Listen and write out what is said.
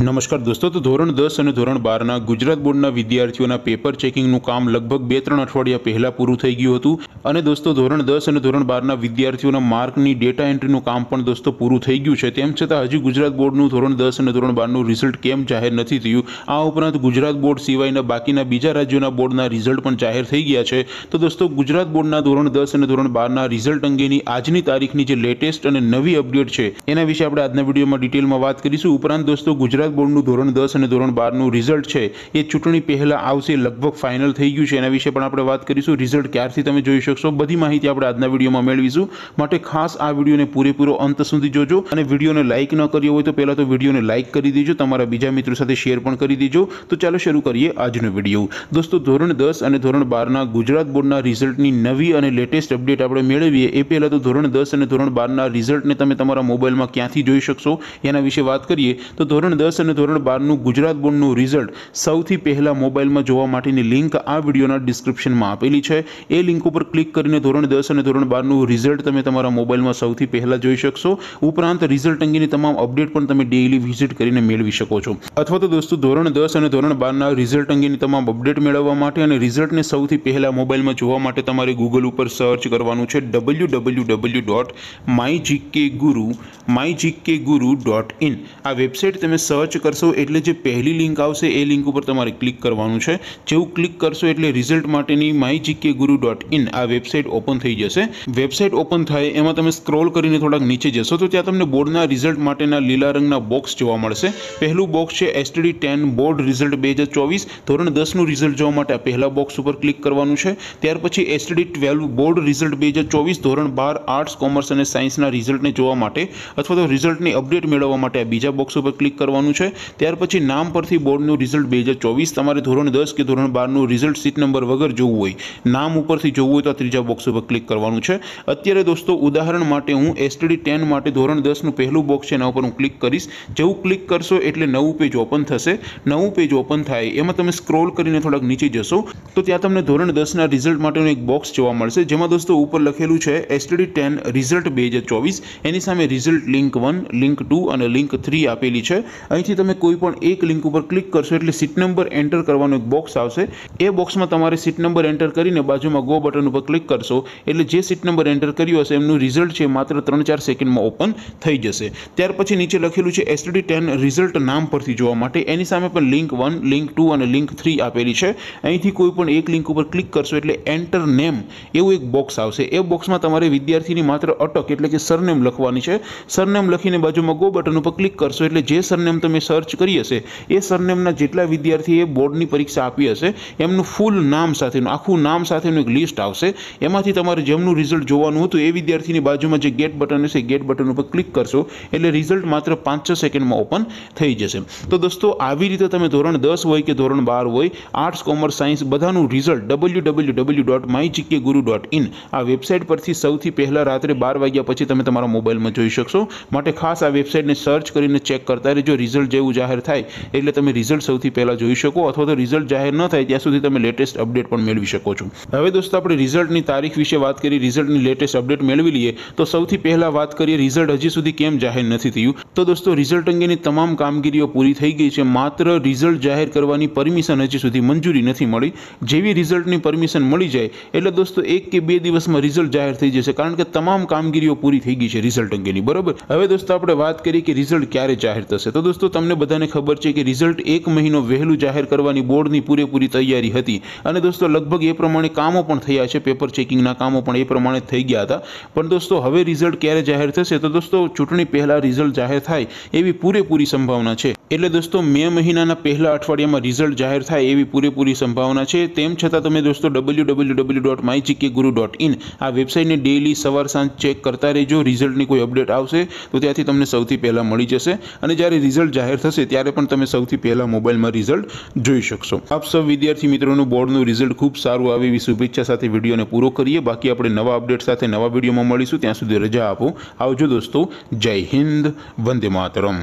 નમસ્કાર દોસ્તો તો ધોરણ દસ અને ધોરણ બારના ગુજરાત બોર્ડના વિદ્યાર્થીઓના પેપર ચેકિંગનું કામ લગભગ બે ત્રણ અઠવાડિયા પહેલાં પૂરું થઈ ગયું હતું અને દોસ્તો ધોરણ દસ અને ધોરણ બારના વિદ્યાર્થીઓના માર્કની ડેટા એન્ટ્રીનું કામ પણ દોસ્તો પૂરું થઈ ગયું છે તેમ છતાં હજી ગુજરાત બોર્ડનું ધોરણ દસ અને ધોરણ બારનું રિઝલ્ટ કેમ જાહેર નથી થયું આ ઉપરાંત ગુજરાત બોર્ડ સિવાયના બાકીના બીજા રાજ્યોના બોર્ડના રિઝલ્ટ પણ જાહેર થઈ ગયા છે તો દોસ્તો ગુજરાત બોર્ડના ધોરણ દસ અને ધોરણ બારના રિઝલ્ટ અંગેની આજની તારીખની જે લેટેસ્ટ અને નવી અપડેટ છે એના વિશે આપણે આજના વિડીયોમાં ડિટેલમાં વાત કરીશું ઉપરાંત દોસ્તો ગુજરાત ગુજરાત બોર્ડનું ધોરણ દસ અને ધોરણ બારનું રિઝલ્ટ છે એ ચૂંટણી પહેલાં આવશે લગભગ ફાઇનલ થઈ ગયું છે એના વિશે પણ આપણે વાત કરીશું રિઝલ્ટ ક્યારથી તમે જોઈ શકશો બધી માહિતી આપણે આજના વિડીયોમાં મેળવીશું માટે ખાસ આ વિડીયોને પૂરેપૂરો અંત સુધી જોજો અને વિડીયોને લાઇક ન કર્યો હોય તો પહેલાં તો વિડીયોને લાઇક કરી દેજો તમારા બીજા મિત્રો સાથે શેર પણ કરી દેજો તો ચાલો શરૂ કરીએ આજનો વિડીયો દોસ્તો ધોરણ દસ અને ધોરણ બારના ગુજરાત બોર્ડના રિઝલ્ટની નવી અને લેટેસ્ટ અપડેટ આપણે મેળવીએ એ પહેલાં તો ધોરણ દસ અને ધોરણ બારના રિઝલ્ટને તમે તમારા મોબાઈલમાં ક્યાંથી જોઈ શકશો એના વિશે વાત કરીએ તો ધોરણ દસ દસ અને ધોરણ બારનું ગુજરાત બોર્ડનું રિઝલ્ટ સૌથી પહેલાં મોબાઈલમાં જોવા માટેની લિંક આ વિડીયોના ડિસ્ક્રિપ્શનમાં આપેલી છે એ લિંક ઉપર ક્લિક કરીને ધોરણ દસ અને ધોરણ બારનું રિઝલ્ટ તમે તમારા મોબાઈલમાં સૌથી પહેલાં જોઈ શકશો ઉપરાંત રિઝલ્ટ અંગેની તમામ અપડેટ પણ તમે ડેઇલી વિઝિટ કરીને મેળવી શકો છો અથવા તો દોસ્તો ધોરણ દસ અને ધોરણ બારના રિઝલ્ટ અંગેની તમામ અપડેટ મેળવવા માટે અને રિઝલ્ટને સૌથી પહેલાં મોબાઈલમાં જોવા માટે તમારે ગૂગલ ઉપર સર્ચ કરવાનું છે W W W dot my GK guru my GK guru dot in આ વેબસાઇટ તમે સર્ચ સર્ચ કરશો એટલે જે પહેલી લિંક આવશે એ લિંક ઉપર તમારે ક્લિક કરવાનું છે જેવું ક્લિક કરશો એટલે રિઝલ્ટ માટેની my GK guru dot in આ વેબસાઇટ ઓપન થઈ જશે વેબસાઇટ ઓપન થાય એમાં તમે સ્ક્રોલ કરીને થોડાક નીચે જશો તો ત્યાં તમને બોર્ડના રિઝલ્ટ માટેના લીલા રંગના બોક્સ જોવા મળશે પહેલું બોક્સ છે એસટીડી ટેન બોર્ડ રિઝલ્ટ બે હજાર ચોવીસ ધોરણ દસનું રિઝલ્ટ જોવા માટે આ પહેલા બોક્સ ઉપર ક્લિક કરવાનું છે ત્યાર પછી એસટીડી ટ્વેલ્વ બોર્ડ રિઝલ્ટ બે હજાર ચોવીસ ધોરણ બાર આર્ટ્સ કોમર્સ અને સાયન્સના રિઝલ્ટને જોવા માટે અથવા તો રિઝલ્ટની અપડેટ મેળવવા માટે બીજા બોક્સ ઉપર ક્લિક કરવાનું કરવાનું છે ત્યાર પછી નામ પરથી બોર્ડનું રિઝલ્ટ બે હજાર ચોવીસ તમારે ધોરણ દસ કે ધોરણ બારનું રિઝલ્ટ સીટ નંબર વગર જોવું હોય નામ ઉપરથી જોવું હોય તો આ ત્રીજા બોક્સ ઉપર ક્લિક કરવાનું છે અત્યારે દોસ્તો ઉદાહરણ માટે હું એસટીડી ટેન માટે ધોરણ દસનું પહેલું બોક્સ છે એના ઉપર હું ક્લિક કરીશ જેવું ક્લિક કરશો એટલે નવું પેજ ઓપન થશે નવું પેજ ઓપન થાય એમાં તમે સ્ક્રોલ કરીને થોડાક નીચે જશો તો ત્યાં તમને ધોરણ દસના રિઝલ્ટ માટેનું એક બોક્સ જોવા મળશે જેમાં દોસ્તો ઉપર લખેલું છે એસટીડી ટેન રિઝલ્ટ બે હજાર ચોવીસ એની સામે result link one link two અને લિંક થ્રી આપેલી છે અહીં અહીંથી તમે કોઈ પણ એક લિંક ઉપર ક્લિક કરશો એટલે સીટ નંબર એન્ટર કરવાનો એક બોક્સ આવશે એ બોક્સમાં તમારે સીટ નંબર એન્ટર કરીને બાજુમાં ગો બટન ઉપર ક્લિક કરશો એટલે જે સીટ નંબર એન્ટર કર્યો હશે એમનું રિઝલ્ટ છે માત્ર ત્રણ ચાર સેકન્ડમાં ઓપન થઈ જશે ત્યાર પછી નીચે લખેલું છે એસટીડી ટેન રિઝલ્ટ નામ પરથી જોવા માટે એની સામે પણ લિંક વન લિંક ટુ અને લિંક થ્રી આપેલી છે અહીંથી કોઈ પણ એક લિંક ઉપર ક્લિક કરશો એટલે એન્ટર નેમ એવું એક બોક્સ આવશે એ બોક્સમાં તમારે વિદ્યાર્થીની માત્ર અટક એટલે કે સરનેમ લખવાની છે સરનેમ લખીને બાજુમાં ગો બટન ઉપર ક્લિક કરશો એટલે જે સરનેમ તમે તમે સર્ચ કરી હશે એ સરનેમના જેટલા વિદ્યાર્થી એ બોર્ડની પરીક્ષા આપી હશે એમનું ફૂલ નામ સાથેનું આખું નામ સાથેનું એક લિસ્ટ આવશે એમાંથી તમારે જેમનું રિઝલ્ટ જોવાનું હતું એ વિદ્યાર્થીની બાજુમાં જે ગેટ બટન હશે ગેટ બટન ઉપર ક્લિક કરશો એટલે રિઝલ્ટ માત્ર પાંચ છ સેકન્ડમાં ઓપન થઈ જશે તો દોસ્તો આવી રીતે તમે ધોરણ દસ હોય કે ધોરણ બાર હોય આર્ટ્સ કોમર્સ સાયન્સ બધાનું result W W W dot my GK guru dot in આ વેબસાઇટ પરથી સૌથી પહેલાં રાત્રે બાર વાગ્યા પછી તમે તમારા મોબાઈલમાં જોઈ શકશો માટે ખાસ આ વેબસાઇટને સર્ચ કરીને ચેક કરતા રહેજો રિઝલ્ટ રિઝલ્ટ જેવું જાહેર થાય એટલે તમે રિઝલ્ટ સૌથી પહેલાં જોઈ શકો અથવા તો રિઝલ્ટ જાહેર ન થાય ત્યાં સુધી તમે લેટેસ્ટ અપડેટ પણ મેળવી શકો છો હવે દોસ્તો આપણે રિઝલ્ટની તારીખ વિશે વાત કરી રિઝલ્ટની લેટેસ્ટ અપડેટ મેળવી લઈએ તો સૌથી પહેલાં વાત કરીએ રિઝલ્ટ હજી સુધી કેમ જાહેર નથી થયું તો દોસ્તો રિઝલ્ટ અંગેની તમામ કામગીરીઓ પૂરી થઈ ગઈ છે માત્ર રિઝલ્ટ જાહેર કરવાની પરમિશન હજી સુધી મંજૂરી નથી મળી જેવી રિઝલ્ટની પરમિશન મળી જાય એટલે દોસ્તો એક કે બે દિવસમાં રિઝલ્ટ જાહેર થઈ જશે કારણ કે તમામ કામગીરીઓ પૂરી થઈ ગઈ છે રિઝલ્ટ અંગેની બરાબર હવે દોસ્તો આપણે વાત કરીએ કે રિઝલ્ટ ક્યારે જાહેર થશે તો દોસ્તો દોસ્તો તમને બધાને ખબર છે કે રિઝલ્ટ એક મહિનો વહેલું જાહેર કરવાની બોર્ડની પૂરેપૂરી તૈયારી હતી અને દોસ્તો લગભગ એ પ્રમાણે કામો પણ થયા છે પેપર ચેકિંગના કામો પણ એ પ્રમાણે થઈ ગયા હતા પણ દોસ્તો હવે રિઝલ્ટ ક્યારે જાહેર થશે તો દોસ્તો ચૂંટણી પહેલાં રિઝલ્ટ જાહેર થાય એવી પૂરેપૂરી સંભાવના છે એટલે દોસ્તો મે મહિનાના પહેલા અઠવાડિયામાં રિઝલ્ટ જાહેર થાય એવી પૂરેપૂરી સંભાવના છે તેમ છતાં તમે દોસ્તો W W W dot my GK guru dot in આ વેબસાઇટને ડેલી સવાર સાંજ ચેક કરતા રહેજો રિઝલ્ટની કોઈ અપડેટ આવશે તો ત્યાંથી તમને સૌથી પહેલાં મળી જશે અને જ્યારે રિઝલ્ટ જાહેર થશે ત્યારે પણ તમે સૌથી પહેલાં મોબાઈલમાં રિઝલ્ટ જોઈ શકશો આપ સૌ વિદ્યાર્થી મિત્રોનું બોર્ડનું રિઝલ્ટ ખૂબ સારું આવે એવી શુભેચ્છા સાથે વિડીયોને પૂરો કરીએ બાકી આપણે નવા અપડેટ સાથે નવા વિડીયોમાં મળીશું ત્યાં સુધી રજા આપો આવજો દોસ્તો જય હિન્દ વંદે માતરમ